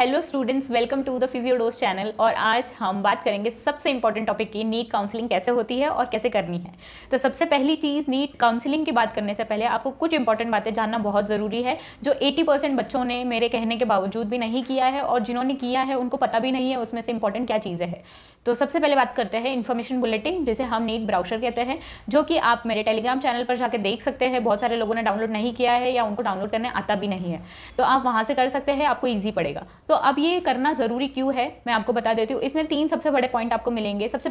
hello students welcome to the physiodose channel और आज हम बात करेंगे सबसे इंपॉर्टेंट टॉपिक की नीट काउंसलिंग कैसे होती है और कैसे करनी है तो सबसे पहली चीज़ नीट काउंसलिंग की बात करने से पहले आपको कुछ इंपॉर्टेंट बातें जानना बहुत ज़रूरी है जो 80 परसेंट बच्चों ने मेरे कहने के बावजूद भी नहीं किया है और जिन्होंने किया है उनको पता भी नहीं है उसमें से इंपॉर्टेंट क्या चीज़ें हैं तो सबसे पहले बात करते हैं इन्फॉर्मेशन बुलेटिन जिसे हम नीट ब्राउशर कहते हैं जो कि आप मेरे टेलीग्राम चैनल पर जाकर देख सकते हैं बहुत सारे लोगों ने डाउनलोड नहीं किया है या उनको डाउनलोड करने आता भी नहीं है तो आप वहाँ से कर सकते हैं आपको ईजी पड़ेगा तो अब ये करना ज़रूरी क्यों है मैं आपको बता देती हूँ इसमें तीन सबसे बड़े पॉइंट आपको मिलेंगे सबसे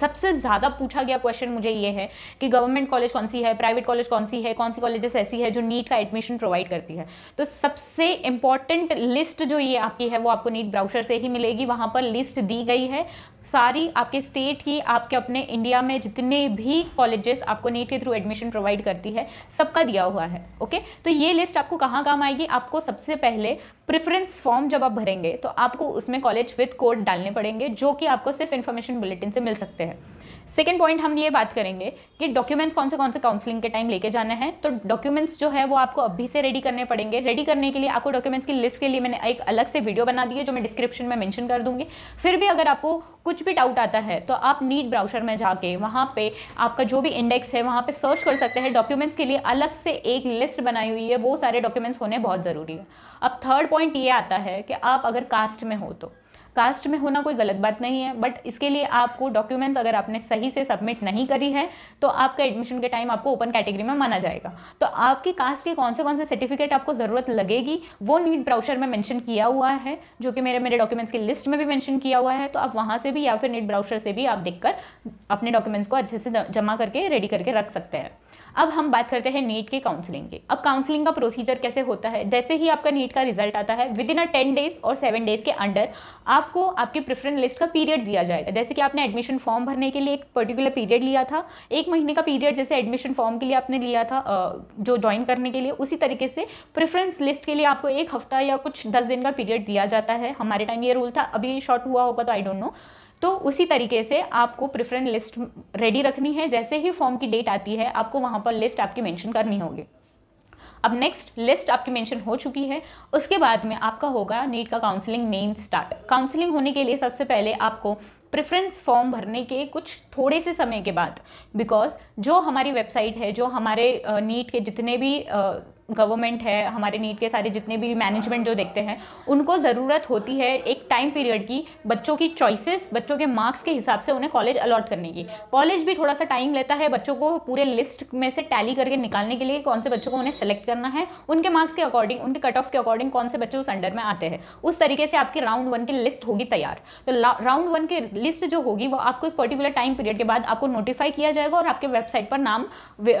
सबसे ज़्यादा पूछा गया क्वेश्चन मुझे ये है कि गवर्नमेंट कॉलेज कौन सी है प्राइवेट कॉलेज कौन सी है कौन सी कॉलेजेस ऐसी है जो नीट का एडमिशन प्रोवाइड करती है तो सबसे इंपॉर्टेंट लिस्ट जो ये आपकी है वो आपको नीट ब्राउचर से ही मिलेगी वहाँ पर लिस्ट दी गई है सारी आपके स्टेट की आपके अपने इंडिया में जितने भी कॉलेजेस आपको नीट के थ्रू एडमिशन प्रोवाइड करती है सबका दिया हुआ है ओके तो ये लिस्ट आपको कहाँ काम आएगी आपको सबसे पहले प्रेफरेंस फॉर्म जब आप भरेंगे तो आपको उसमें कॉलेज विथ कोड डालने पड़ेंगे जो कि आपको सिर्फ इन्फॉर्मेशन बुलेटिन से मिल सकते हैं सेकेंड पॉइंट हम ये बात करेंगे कि डॉक्यूमेंट्स कौन से कौन से काउंसलिंग के टाइम लेके जाना है तो डॉक्यूमेंट्स जो है वो आपको अभी से रेडी करने पड़ेंगे रेडी करने के लिए आपको डॉक्यूमेंट्स की लिस्ट के लिए मैंने एक अलग से वीडियो बना दी है जो मैं डिस्क्रिप्शन में मैंशन कर दूंगी फिर भी अगर आपको कुछ भी डाउट आता है तो आप नीट ब्राउशर में जाके वहाँ पे आपका जो भी इंडेक्स है वहाँ पे सर्च कर सकते हैं डॉक्यूमेंट्स के लिए अलग से एक लिस्ट बनाई हुई है वो सारे डॉक्यूमेंट्स होने बहुत ज़रूरी है अब थर्ड पॉइंट ये आता है कि आप अगर कास्ट में हो तो कास्ट में होना कोई गलत बात नहीं है बट इसके लिए आपको डॉक्यूमेंट्स अगर आपने सही से सबमिट नहीं करी है तो आपका एडमिशन के टाइम आपको ओपन कैटेगरी में माना जाएगा तो आपकी कास्ट के कौन से कौन से सर्टिफिकेट आपको ज़रूरत लगेगी वो नीट ब्राउशर में मैंशन किया हुआ है जो कि मेरे मेरे डॉक्यूमेंट्स की लिस्ट में भी मैंशन किया हुआ है तो आप वहाँ से भी या फिर नीट ब्राउशर से भी आप देखकर अपने डॉक्यूमेंट्स को अच्छे से जमा करके रेडी करके रख सकते हैं अब हम बात करते हैं नीट के काउंसलिंग की अब काउंसलिंग का प्रोसीजर कैसे होता है जैसे ही आपका नीट का रिजल्ट आता है within a ten days और सेवन डेज के अंडर आपको आपके प्रेफरेंस लिस्ट का पीरियड दिया जाएगा जैसे कि आपने एडमिशन फॉर्म भरने के लिए एक पर्टिकुलर पीरियड लिया था एक महीने का पीरियड जैसे एडमिशन फॉर्म के लिए आपने लिया था जो ज्वाइन करने के लिए उसी तरीके से प्रेफरेंस लिस्ट के लिए आपको एक हफ्ता या कुछ दस दिन का पीरियड दिया जाता है हमारे टाइम ये रूल था अभी शॉर्ट हुआ होगा तो आई डोंट नो तो उसी तरीके से आपको प्रेफरेंस लिस्ट रेडी रखनी है जैसे ही फॉर्म की डेट आती है आपको वहाँ पर लिस्ट आपकी मेंशन करनी होगी अब नेक्स्ट लिस्ट आपकी मेंशन हो चुकी है उसके बाद में आपका होगा नीट का काउंसलिंग मेन स्टार्ट काउंसलिंग होने के लिए सबसे पहले आपको प्रेफरेंस फॉर्म भरने के कुछ थोड़े से समय के बाद बिकॉज जो हमारी वेबसाइट है जो हमारे नीट के जितने भी गवर्नमेंट है हमारे नीट के सारे जितने भी मैनेजमेंट जो देखते हैं उनको ज़रूरत होती है एक टाइम पीरियड की बच्चों की चॉइसेस बच्चों के मार्क्स के हिसाब से उन्हें कॉलेज अलॉट करने की कॉलेज भी थोड़ा सा टाइम लेता है बच्चों को पूरे लिस्ट में से टैली करके निकालने के लिए कौन से बच्चों को उन्हें सेलेक्ट करना है उनके मार्क्स के अकॉर्डिंग उनके कट ऑफ के अकॉर्डिंग कौन से बच्चे उस अंडर में आते हैं उस तरीके से आपकी राउंड वन की लिस्ट होगी तैयार तो राउंड वन की लिस्ट जो होगी वो आपको एक पर्टिकुलर टाइम पीरियड के बाद आपको नोटिफाई किया जाएगा और आपके वेबसाइट पर नाम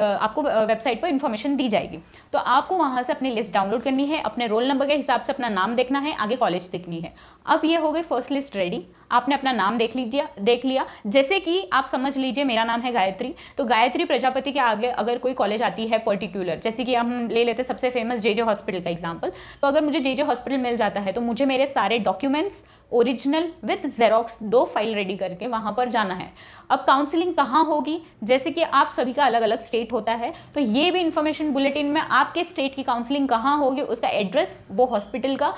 आपको वेबसाइट पर इंफॉर्मेशन दी जाएगी तो आप आपको वहां से अपनी लिस्ट डाउनलोड करनी है अपने रोल नंबर के हिसाब से अपना नाम देखना है आगे कॉलेज देखनी है अब ये हो गई फर्स्ट लिस्ट रेडी आपने अपना नाम देख लीजिए देख लिया जैसे कि आप समझ लीजिए मेरा नाम है गायत्री तो गायत्री प्रजापति के आगे अगर कोई कॉलेज आती है पर्टिकुलर जैसे कि हम ले लेते सबसे फेमस जे जे हॉस्पिटल का एग्जाम्पल तो अगर मुझे जे जे हॉस्पिटल मिल जाता है तो मुझे मेरे सारे डॉक्यूमेंट्स ओरिजिनल विथ जेरोक्स दो फाइल रेडी करके वहाँ पर जाना है अब काउंसलिंग कहाँ होगी जैसे कि आप सभी का अलग अलग स्टेट होता है तो ये भी इन्फॉर्मेशन बुलेटिन में आपके स्टेट की काउंसलिंग कहाँ होगी उसका एड्रेस वो हॉस्पिटल का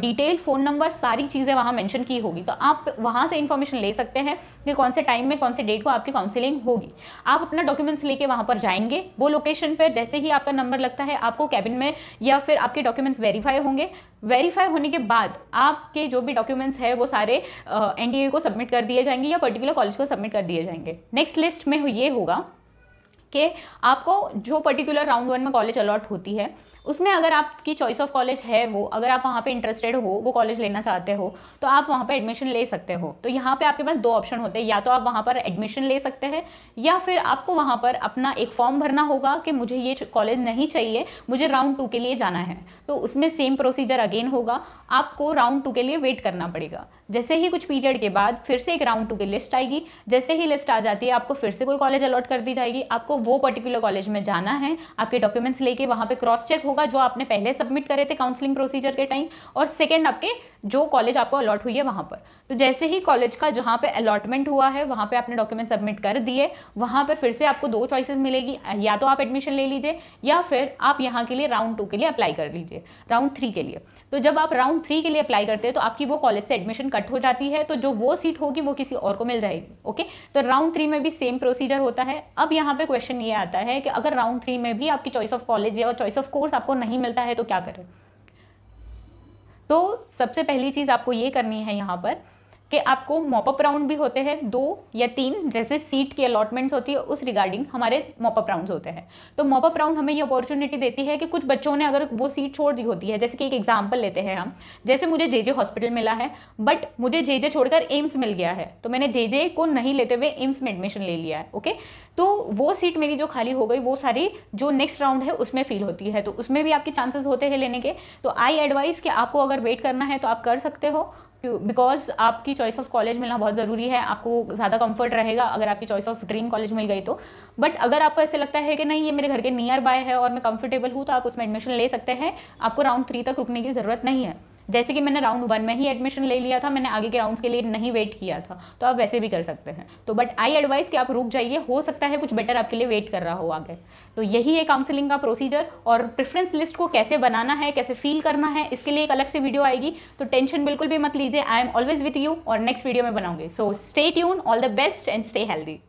डिटेल फ़ोन नंबर सारी चीज़ें वहाँ मेंशन की होगी तो आप वहाँ से इन्फॉर्मेशन ले सकते हैं कि कौन से टाइम में कौन से डेट को आपकी काउंसिलिंग होगी आप अपना डॉक्यूमेंट्स लेके वहाँ पर जाएंगे वो लोकेशन पर जैसे ही आपका नंबर लगता है आपको कैबिन में या फिर आपके डॉक्यूमेंट्स वेरीफाई होंगे वेरीफाई होने के बाद आपके जो भी डॉक्यूमेंट्स है वो सारे एनडीए को सबमिट कर दिए जाएंगे या पर्टिकुलर कॉलेज को सबमिट कर दिए जाएंगे नेक्स्ट लिस्ट में ये होगा कि आपको जो पर्टिकुलर राउंड वन में कॉलेज अलॉट होती है उसमें अगर आपकी चॉइस ऑफ कॉलेज है वो अगर आप वहाँ पे इंटरेस्टेड हो वो कॉलेज लेना चाहते हो तो आप वहाँ पे एडमिशन ले सकते हो तो यहाँ पे आपके पास दो ऑप्शन होते हैं या तो आप वहाँ पर एडमिशन ले सकते हैं या फिर आपको वहाँ पर अपना एक फॉर्म भरना होगा कि मुझे ये कॉलेज नहीं चाहिए मुझे राउंड टू के लिए जाना है तो उसमें सेम प्रोसीजर अगेन होगा आपको राउंड टू के लिए वेट करना पड़ेगा जैसे ही कुछ पीरियड के बाद फिर से एक राउंड टू की लिस्ट आएगी जैसे ही लिस्ट आ जाती है आपको फिर से कोई कॉलेज अलॉट कर दी जाएगी आपको वो पर्टिकुलर कॉलेज में जाना है आपके डॉक्यूमेंट्स लेके वहाँ पर क्रॉस चेक होगा जो आपने पहले सबमिट करे थे काउंसलिंग प्रोसीजर के टाइम और सेकेंड आपके जो कॉलेज आपको अलॉट हुई है वहाँ पर तो जैसे ही कॉलेज का जहाँ पे अलॉटमेंट हुआ है वहाँ पे आपने डॉक्यूमेंट सबमिट कर दिए वहाँ पर फिर से आपको दो चॉइसेस मिलेगी या तो आप एडमिशन ले लीजिए या फिर आप यहाँ के लिए राउंड टू के लिए अप्लाई कर लीजिए राउंड थ्री के लिए तो जब आप राउंड थ्री के लिए अप्लाई करते हैं तो आपकी वो कॉलेज से एडमिशन कट हो जाती है तो जो वो सीट होगी वो किसी और को मिल जाएगी ओके तो राउंड थ्री में भी सेम प्रोसीजर होता है अब यहाँ पर क्वेश्चन ये आता है कि अगर राउंड थ्री में भी आपकी चॉइस ऑफ कॉलेज या चॉइस ऑफ कोर्स आपको नहीं मिलता है तो क्या करें तो सबसे पहली चीज़ आपको ये करनी है यहाँ पर कि आपको मॉपअप राउंड भी होते हैं दो या तीन जैसे सीट की अलॉटमेंट्स होती है उस रिगार्डिंग हमारे मॉपअप राउंड होते हैं तो मॉपअप राउंड हमें ये अपॉर्चुनिटी देती है कि कुछ बच्चों ने अगर वो सीट छोड़ दी होती है जैसे कि एक एग्जाम्पल लेते हैं हम जैसे मुझे जेजे हॉस्पिटल मिला है बट मुझे जे जे छोड़कर एम्स मिल गया है तो मैंने जे जे को नहीं लेते हुए एम्स में एडमिशन ले लिया है ओके तो वो सीट मेरी जो खाली हो गई वो सारी जो नेक्स्ट राउंड है उसमें फील होती है तो उसमें भी आपके चांसेस होते हैं लेने के तो आई एडवाइस कि आपको अगर वेट करना है तो आप कर सकते हो बिकॉज आपकी चॉइस ऑफ कॉलेज मिलना बहुत ज़रूरी है आपको ज़्यादा कंफर्ट रहेगा अगर आपकी चॉइस ऑफ ड्रीम कॉलेज मिल गई तो बट अगर आपको ऐसे लगता है कि नहीं ये मेरे घर के नियर बाय है और मैं कंफर्टेबल हूँ तो आप उसमें एडमिशन ले सकते हैं आपको राउंड थ्री तक रुकने की ज़रूरत नहीं है जैसे कि मैंने राउंड वन में ही एडमिशन ले लिया था मैंने आगे के राउंड्स के लिए नहीं वेट किया था तो आप वैसे भी कर सकते हैं तो बट आई एडवाइस कि आप रुक जाइए हो सकता है कुछ बेटर आपके लिए वेट कर रहा हो आगे तो यही है काउंसलिंग का प्रोसीजर और प्रेफरेंस लिस्ट को कैसे बनाना है कैसे फील करना है इसके लिए एक अलग से वीडियो आएगी तो टेंशन बिल्कुल भी मत लीजिए I am always with you और नेक्स्ट वीडियो में बनाऊंगी so stay tuned all the best and stay healthy